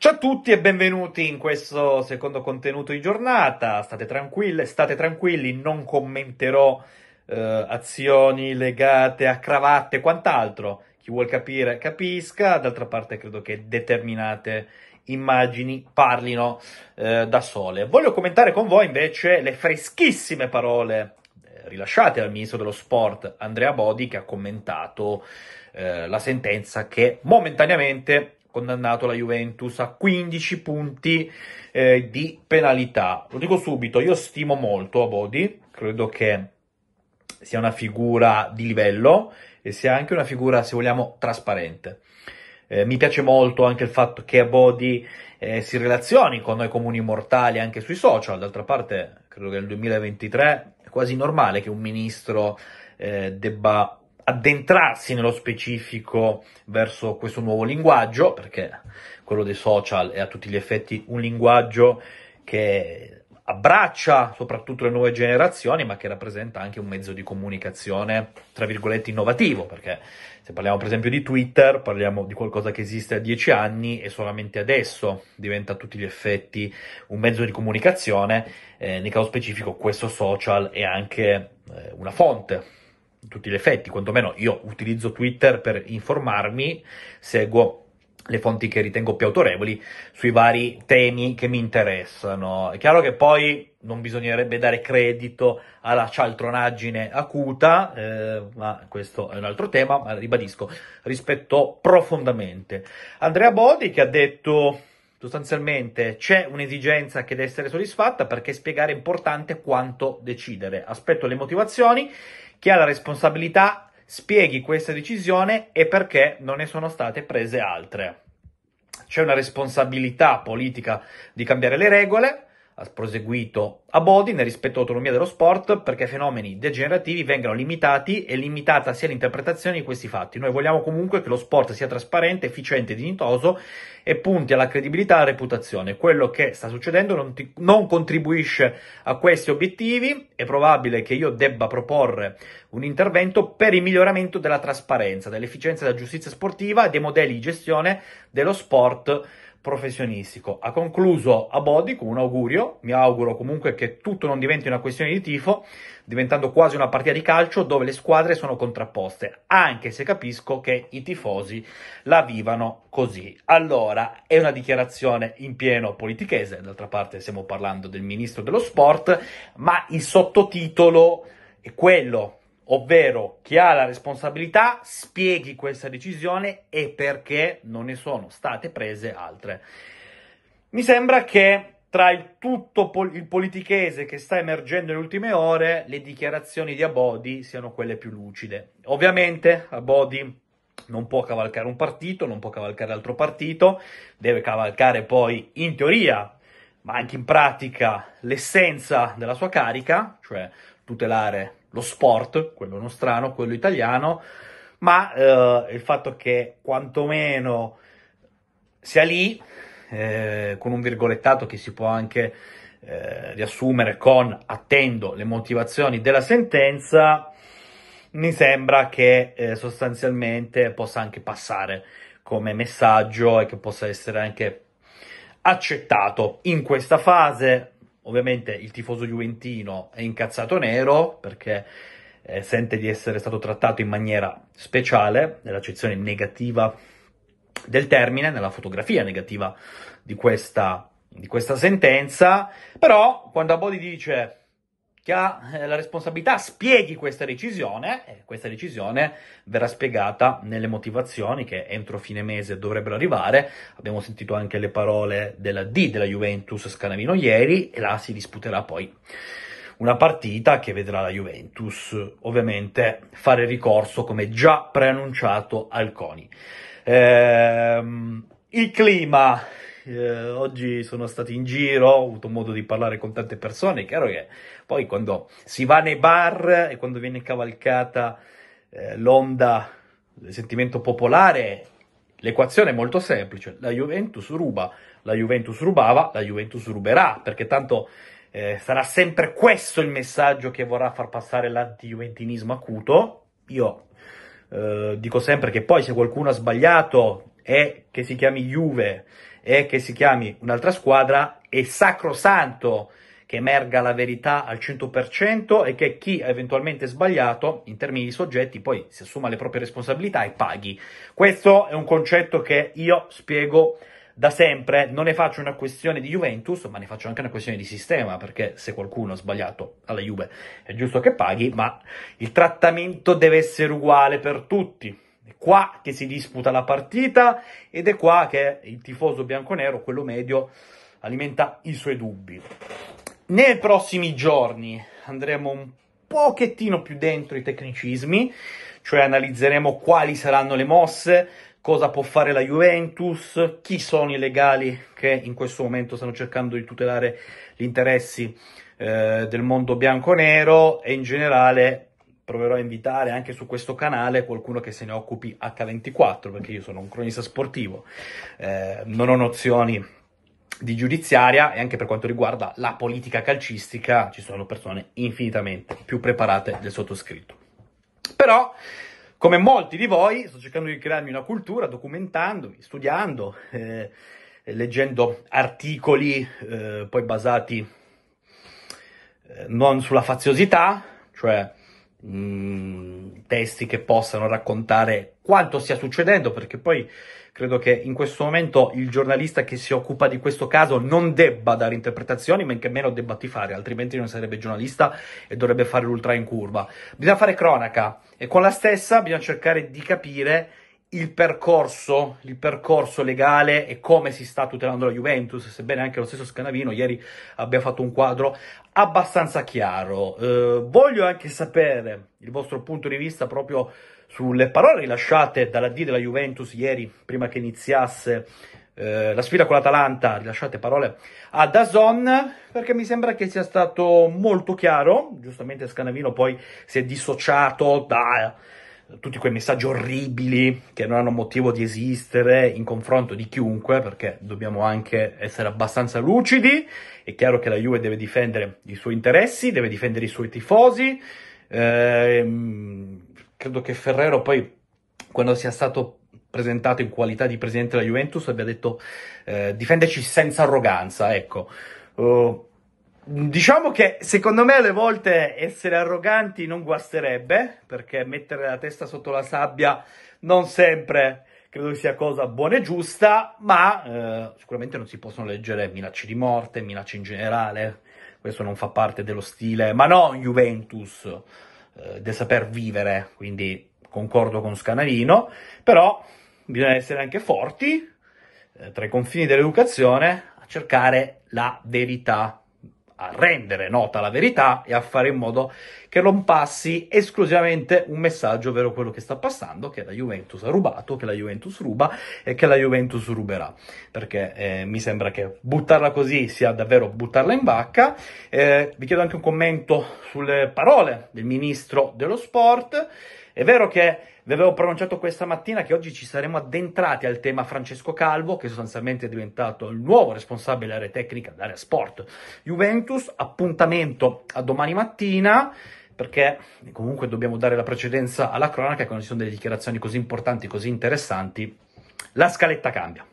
Ciao a tutti e benvenuti in questo secondo contenuto di giornata. State tranquilli, state tranquilli non commenterò eh, azioni legate a cravatte e quant'altro. Chi vuol capire capisca, d'altra parte credo che determinate immagini parlino eh, da sole. Voglio commentare con voi invece le freschissime parole eh, rilasciate dal ministro dello sport Andrea Bodi che ha commentato eh, la sentenza che momentaneamente condannato la Juventus a 15 punti eh, di penalità. Lo dico subito, io stimo molto Abodi, credo che sia una figura di livello e sia anche una figura, se vogliamo, trasparente. Eh, mi piace molto anche il fatto che Abodi eh, si relazioni con noi comuni mortali anche sui social, d'altra parte credo che nel 2023 è quasi normale che un ministro eh, debba addentrarsi nello specifico verso questo nuovo linguaggio, perché quello dei social è a tutti gli effetti un linguaggio che abbraccia soprattutto le nuove generazioni, ma che rappresenta anche un mezzo di comunicazione, tra virgolette, innovativo, perché se parliamo per esempio di Twitter, parliamo di qualcosa che esiste da dieci anni e solamente adesso diventa a tutti gli effetti un mezzo di comunicazione, eh, nel caso specifico questo social è anche eh, una fonte tutti gli effetti, quantomeno io utilizzo Twitter per informarmi, seguo le fonti che ritengo più autorevoli sui vari temi che mi interessano. È chiaro che poi non bisognerebbe dare credito alla cialtronaggine acuta, eh, ma questo è un altro tema, ma ribadisco, rispetto profondamente. Andrea Bodi che ha detto sostanzialmente c'è un'esigenza che deve essere soddisfatta perché spiegare è importante quanto decidere. Aspetto le motivazioni chi ha la responsabilità spieghi questa decisione e perché non ne sono state prese altre. C'è una responsabilità politica di cambiare le regole, ha proseguito a Bodi nel rispetto all'autonomia dello sport perché fenomeni degenerativi vengano limitati e limitata sia l'interpretazione di questi fatti. Noi vogliamo comunque che lo sport sia trasparente, efficiente, e dignitoso e punti alla credibilità e alla reputazione. Quello che sta succedendo non, ti, non contribuisce a questi obiettivi. È probabile che io debba proporre un intervento per il miglioramento della trasparenza, dell'efficienza della giustizia sportiva e dei modelli di gestione dello sport professionistico. Ha concluso a Bodi con un augurio, mi auguro comunque che tutto non diventi una questione di tifo, diventando quasi una partita di calcio dove le squadre sono contrapposte, anche se capisco che i tifosi la vivano così. Allora, è una dichiarazione in pieno politichese, d'altra parte stiamo parlando del ministro dello sport, ma il sottotitolo è quello ovvero chi ha la responsabilità spieghi questa decisione e perché non ne sono state prese altre. Mi sembra che tra il tutto pol- il politichese che sta emergendo nelle ultime ore, le dichiarazioni di Abodi siano quelle più lucide. Ovviamente Abodi non può cavalcare un partito, non può cavalcare altro partito, deve cavalcare poi in teoria, ma anche in pratica, l'essenza della sua carica, cioè tutelare lo sport, quello nostrano, quello italiano, ma eh, il fatto che quantomeno sia lì, eh, con un virgolettato che si può anche eh, riassumere con attendo le motivazioni della sentenza, mi sembra che eh, sostanzialmente possa anche passare come messaggio e che possa essere anche accettato in questa fase ovviamente il tifoso juventino è incazzato nero perché eh, sente di essere stato trattato in maniera speciale, nell'accezione negativa del termine, nella fotografia negativa di questa, di questa sentenza, però quando Abodi dice che ha eh, la responsabilità spieghi questa decisione e questa decisione verrà spiegata nelle motivazioni che entro fine mese dovrebbero arrivare. Abbiamo sentito anche le parole della D della Juventus Scanavino ieri e là si disputerà poi una partita che vedrà la Juventus ovviamente fare ricorso come già preannunciato al CONI. Ehm, il clima eh, oggi sono stato in giro, ho avuto modo di parlare con tante persone, è chiaro che poi quando si va nei bar e quando viene cavalcata eh, l'onda del sentimento popolare, l'equazione è molto semplice, la Juventus ruba, la Juventus rubava, la Juventus ruberà, perché tanto eh, sarà sempre questo il messaggio che vorrà far passare l'anti-juventinismo acuto. Io eh, dico sempre che poi se qualcuno ha sbagliato e che si chiami Juve e che si chiami un'altra squadra, è sacrosanto che emerga la verità al 100% e che chi ha eventualmente sbagliato in termini di soggetti poi si assuma le proprie responsabilità e paghi. Questo è un concetto che io spiego da sempre, non ne faccio una questione di Juventus, ma ne faccio anche una questione di sistema, perché se qualcuno ha sbagliato alla Juve è giusto che paghi, ma il trattamento deve essere uguale per tutti. È qua che si disputa la partita ed è qua che il tifoso bianconero, quello medio, alimenta i suoi dubbi. Nei prossimi giorni andremo un pochettino più dentro i tecnicismi, cioè analizzeremo quali saranno le mosse, cosa può fare la Juventus, chi sono i legali che in questo momento stanno cercando di tutelare gli interessi eh, del mondo bianco-nero e in generale proverò a invitare anche su questo canale qualcuno che se ne occupi H24, perché io sono un cronista sportivo, eh, non ho nozioni di giudiziaria e anche per quanto riguarda la politica calcistica ci sono persone infinitamente più preparate del sottoscritto. Però, come molti di voi, sto cercando di crearmi una cultura documentandomi, studiando, eh, leggendo articoli eh, poi basati eh, non sulla faziosità, cioè Mm, testi che possano raccontare quanto stia succedendo, perché poi credo che in questo momento il giornalista che si occupa di questo caso non debba dare interpretazioni, men che meno debba tifare, altrimenti non sarebbe giornalista e dovrebbe fare l'ultra in curva. Bisogna fare cronaca e con la stessa bisogna cercare di capire il percorso, il percorso, legale e come si sta tutelando la Juventus, sebbene anche lo stesso Scanavino ieri abbia fatto un quadro abbastanza chiaro. Eh, voglio anche sapere il vostro punto di vista proprio sulle parole rilasciate dalla D della Juventus ieri, prima che iniziasse eh, la sfida con l'Atalanta, rilasciate parole a Dazon, perché mi sembra che sia stato molto chiaro, giustamente Scanavino poi si è dissociato da tutti quei messaggi orribili che non hanno motivo di esistere in confronto di chiunque, perché dobbiamo anche essere abbastanza lucidi. È chiaro che la Juve deve difendere i suoi interessi, deve difendere i suoi tifosi. Eh, credo che Ferrero poi, quando sia stato presentato in qualità di presidente della Juventus, abbia detto eh, difenderci senza arroganza, ecco. Uh, Diciamo che secondo me alle volte essere arroganti non guasterebbe, perché mettere la testa sotto la sabbia non sempre credo sia cosa buona e giusta, ma eh, sicuramente non si possono leggere minacce di morte, minacce in generale, questo non fa parte dello stile, ma non Juventus, eh, del saper vivere, quindi concordo con Scanavino, però bisogna essere anche forti, eh, tra i confini dell'educazione, a cercare la verità a rendere nota la verità e a fare in modo che non passi esclusivamente un messaggio, ovvero quello che sta passando, che la Juventus ha rubato, che la Juventus ruba e che la Juventus ruberà. Perché eh, mi sembra che buttarla così sia davvero buttarla in vacca. Eh, vi chiedo anche un commento sulle parole del ministro dello sport. È vero che vi avevo pronunciato questa mattina che oggi ci saremmo addentrati al tema Francesco Calvo, che sostanzialmente è diventato il nuovo responsabile dell'area tecnica dell'area sport Juventus. Appuntamento a domani mattina perché comunque dobbiamo dare la precedenza alla cronaca quando ci sono delle dichiarazioni così importanti, così interessanti, la scaletta cambia.